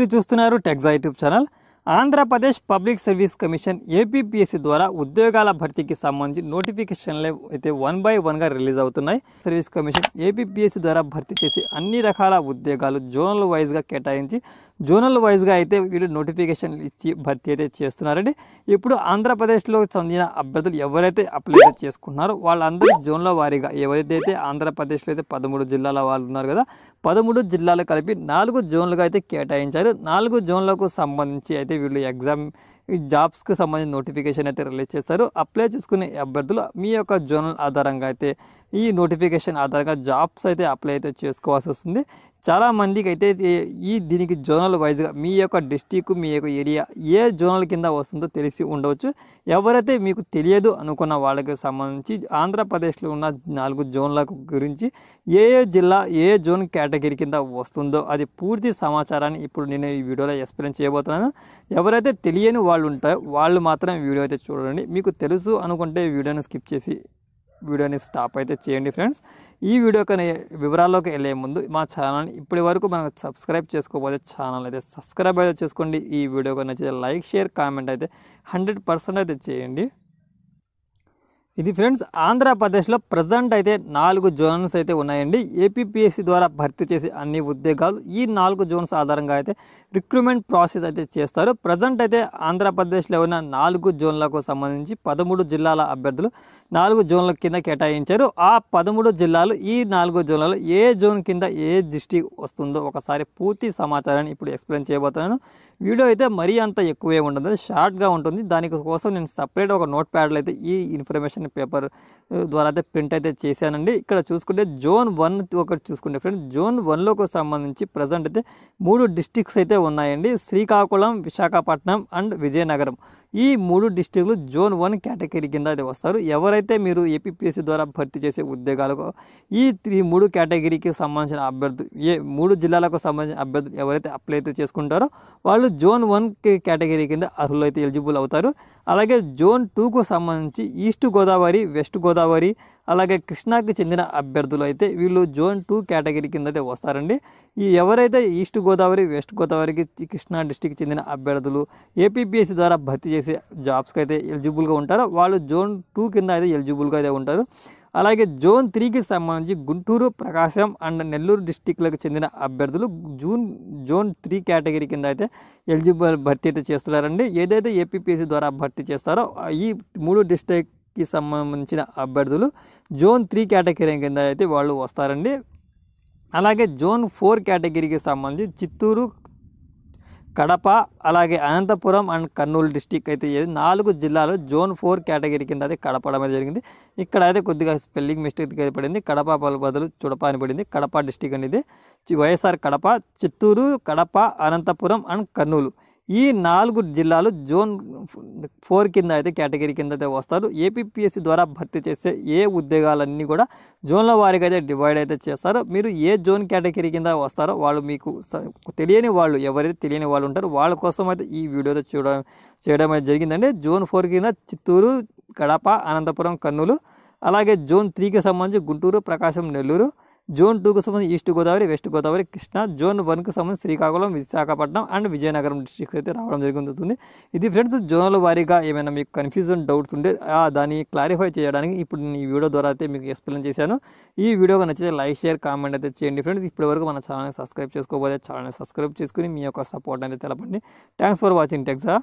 మీరు చూస్తున్నారు టెక్జా YouTube channel Andhra Pradesh public service commission APPSC ద్వారా ఉద్యోగాల భర్తీకి సంబంధించి నోటిఫికేషన్లు అయితే వన్ బై వన్గా రిలీజ్ అవుతున్నాయి సర్వీస్ కమిషన్ ఏపీపీఎస్సీ ద్వారా భర్తీ చేసి అన్ని రకాల ఉద్యోగాలు జోనల్ వైజ్గా కేటాయించి జోనల్ వైజ్గా అయితే వీళ్ళు నోటిఫికేషన్ ఇచ్చి భర్తీ అయితే చేస్తున్నారండి ఇప్పుడు ఆంధ్రప్రదేశ్లో చెందిన అభ్యర్థులు ఎవరైతే అప్లై చేసుకున్నారో వాళ్ళందరూ జోన్ల వారీగా ఎవరైతే ఆంధ్రప్రదేశ్లో అయితే పదమూడు జిల్లాల వాళ్ళు ఉన్నారు కదా పదమూడు జిల్లాలు కలిపి నాలుగు జోన్లుగా అయితే కేటాయించారు నాలుగు జోన్లకు సంబంధించి అయితే we will exam ఈ జాబ్స్కి సంబంధించిన నోటిఫికేషన్ అయితే రిలీజ్ చేశారు అప్లై చేసుకునే అభ్యర్థులు మీ యొక్క జోనల్ ఆధారంగా అయితే ఈ నోటిఫికేషన్ ఆధారంగా జాబ్స్ అయితే అప్లై అయితే చేసుకోవాల్సి వస్తుంది చాలామందికి అయితే ఈ దీనికి జోనల్ వైజ్గా మీ యొక్క డిస్టిక్ మీ యొక్క ఏరియా ఏ జోనల్ కింద వస్తుందో తెలిసి ఉండవచ్చు ఎవరైతే మీకు తెలియదు అనుకున్న వాళ్ళకి సంబంధించి ఆంధ్రప్రదేశ్లో ఉన్న నాలుగు జోన్ల గురించి ఏ ఏ జిల్లా ఏ జోన్ కేటగిరీ కింద వస్తుందో అది పూర్తి సమాచారాన్ని ఇప్పుడు నేను ఈ వీడియోలో ఎక్స్ప్లెయిన్ చేయబోతున్నాను ఎవరైతే తెలియని వాళ్ళు వాళ్ళు ఉంటారు వాళ్ళు మాత్రం వీడియో అయితే చూడండి మీకు తెలుసు అనుకుంటే వీడియోని స్కిప్ చేసి వీడియోని స్టాప్ అయితే చేయండి ఫ్రెండ్స్ ఈ వీడియో కానీ వివరాల్లోకి వెళ్ళే ముందు మా ఛానల్ని ఇప్పటి వరకు మనకు సబ్స్క్రైబ్ చేసుకోకపోతే ఛానల్ అయితే సబ్స్క్రైబ్ అయితే చేసుకోండి ఈ వీడియో కానీ నచ్చితే లైక్ షేర్ కామెంట్ అయితే హండ్రెడ్ అయితే చేయండి ఇది ఫ్రెండ్స్ ఆంధ్రప్రదేశ్లో ప్రజెంట్ అయితే నాలుగు జోన్స్ అయితే ఉన్నాయండి ఏపీపీఎస్సీ ద్వారా భర్తీ చేసే అన్ని ఉద్యోగాలు ఈ నాలుగు జోన్స్ ఆధారంగా అయితే రిక్రూట్మెంట్ ప్రాసెస్ అయితే చేస్తారు ప్రజెంట్ అయితే ఆంధ్రప్రదేశ్లో ఉన్న నాలుగు జోన్లకు సంబంధించి పదమూడు జిల్లాల అభ్యర్థులు నాలుగు జోన్ల కింద కేటాయించారు ఆ పదమూడు జిల్లాలు ఈ నాలుగు జోన్లలో ఏ జోన్ కింద ఏ డిస్టిక్ వస్తుందో ఒకసారి పూర్తి సమాచారాన్ని ఇప్పుడు ఎక్స్ప్లెయిన్ చేయబోతున్నాను వీడియో అయితే మరీ అంత ఎక్కువే ఉండదు షార్ట్గా ఉంటుంది దానికోసం నేను సపరేట్ ఒక నోట్ ప్యాడ్లో అయితే ఈ ఇన్ఫర్మేషన్ కావాల్సిన పేపర్ ద్వారా అయితే ప్రింట్ అయితే చేశానండి ఇక్కడ చూసుకుంటే జోన్ వన్ ఒకటి చూసుకుంటే ఫ్రెండ్ జోన్ వన్లోకి సంబంధించి ప్రజెంట్ అయితే మూడు డిస్టిక్స్ అయితే ఉన్నాయండి శ్రీకాకుళం విశాఖపట్నం అండ్ విజయనగరం ఈ మూడు డిస్టిక్లు జోన్ వన్ కేటగిరీ కింద అయితే వస్తారు ఎవరైతే మీరు ఏపీఎస్సీ ద్వారా భర్తీ చేసే ఉద్యోగాలకు ఈ త్రీ మూడు కేటగిరీకి సంబంధించిన అభ్యర్థులు ఏ మూడు జిల్లాలకు సంబంధించిన అభ్యర్థులు ఎవరైతే అప్లై అయితే చేసుకుంటారో వాళ్ళు జోన్ వన్ కేటగిరీ కింద అర్హులు అయితే ఎలిజిబుల్ అవుతారు అలాగే జోన్ టూకు సంబంధించి ఈస్ట్ గోదావరి గోదావరి వెస్ట్ గోదావరి అలాగే కృష్ణాకి చెందిన అభ్యర్థులు అయితే వీళ్ళు జోన్ టూ కేటగిరీ కింద అయితే వస్తారండి ఈ ఎవరైతే ఈస్ట్ గోదావరి వెస్ట్ గోదావరికి కృష్ణా డిస్టిక్ చెందిన అభ్యర్థులు ఏపీపీఎస్సీ ద్వారా భర్తీ చేసే జాబ్స్కి అయితే ఎలిజిబుల్గా ఉంటారో వాళ్ళు జోన్ టూ కింద అయితే ఎలిజిబుల్గా అయితే ఉంటారు అలాగే జోన్ త్రీకి సంబంధించి గుంటూరు ప్రకాశం అండ్ నెల్లూరు డిస్టిక్లకు చెందిన అభ్యర్థులు జూన్ జోన్ త్రీ కేటగిరీ కింద అయితే ఎలిజిబుల్ భర్తీ అయితే చేస్తున్నారండి ఏదైతే ఏపీపీఎస్సీ ద్వారా భర్తీ చేస్తారో ఈ మూడు డిస్టిక్ కి సంబంధించిన అభ్యర్థులు జోన్ త్రీ కేటగిరీ కింద అయితే వాళ్ళు వస్తారండి అలాగే జోన్ ఫోర్ కేటగిరీకి సంబంధించి చిత్తూరు కడప అలాగే అనంతపురం అండ్ కర్నూలు డిస్టిక్ అయితే నాలుగు జిల్లాలు జోన్ ఫోర్ కేటగిరీ కింద అయితే కడపడం అనేది జరిగింది ఇక్కడ అయితే కొద్దిగా స్పెల్లింగ్ మిస్టేక్ అయితే పడింది కడప బదులు చుడప అని పడింది కడప డిస్టిక్ అనేది వైఎస్ఆర్ కడప చిత్తూరు కడప అనంతపురం అండ్ కర్నూలు ఈ నాలుగు జిల్లాలు జోన్ ఫోర్ కింద అయితే కేటగిరీ కింద అయితే వస్తారు ఏపీఎస్సి ద్వారా భర్తీ చేసే ఏ ఉద్యోగాలన్నీ కూడా జోన్ల వారికి అయితే డివైడ్ అయితే చేస్తారు మీరు ఏ జోన్ కేటగిరీ కింద వస్తారో వాళ్ళు మీకు తెలియని వాళ్ళు ఎవరైతే తెలియని వాళ్ళు ఉంటారో వాళ్ళ కోసం అయితే ఈ వీడియో అయితే చూడడం చేయడం అయితే జరిగిందండి జోన్ ఫోర్ కింద చిత్తూరు కడప అనంతపురం కర్నూలు అలాగే జోన్ త్రీకి సంబంధించి గుంటూరు ప్రకాశం నెల్లూరు జోన్ టూకు సంబంధించి east Godavari west Godavari Krishna zone వన్కు సంబంధించి శ్రీకాకుళం విశాఖపట్నం అండ్ విజయనగరం డిస్ట్రిక్ట్స్ అయితే రావడం జరుగుతుంది ఇది ఫ్రెండ్స్ జోన్ల వారీగా ఏమైనా మీకు కన్ఫ్యూజన్ డౌట్స్ ఉంటే దాన్ని క్లారిఫై చేయడానికి ఇప్పుడు నేను ఈ వీడియో ద్వారా అయితే మీకు ఎక్స్ప్లెయిన్ చేశాను ఈ వీడియో నచ్చితే లైక్ షేర్ కామెంట్ అయితే చేయండి ఫ్రెండ్స్ ఇప్పటి వరకు మన ఛానల్ని సబ్స్క్రైబ్ చేసుకోబోతే ఛానల్ని సబ్స్క్రైబ్ చేసుకుని మీ యొక్క సపోర్ట్ అయితే తెలపండి థ్యాంక్స్ ఫర్ వాచింగ్ టెక్సా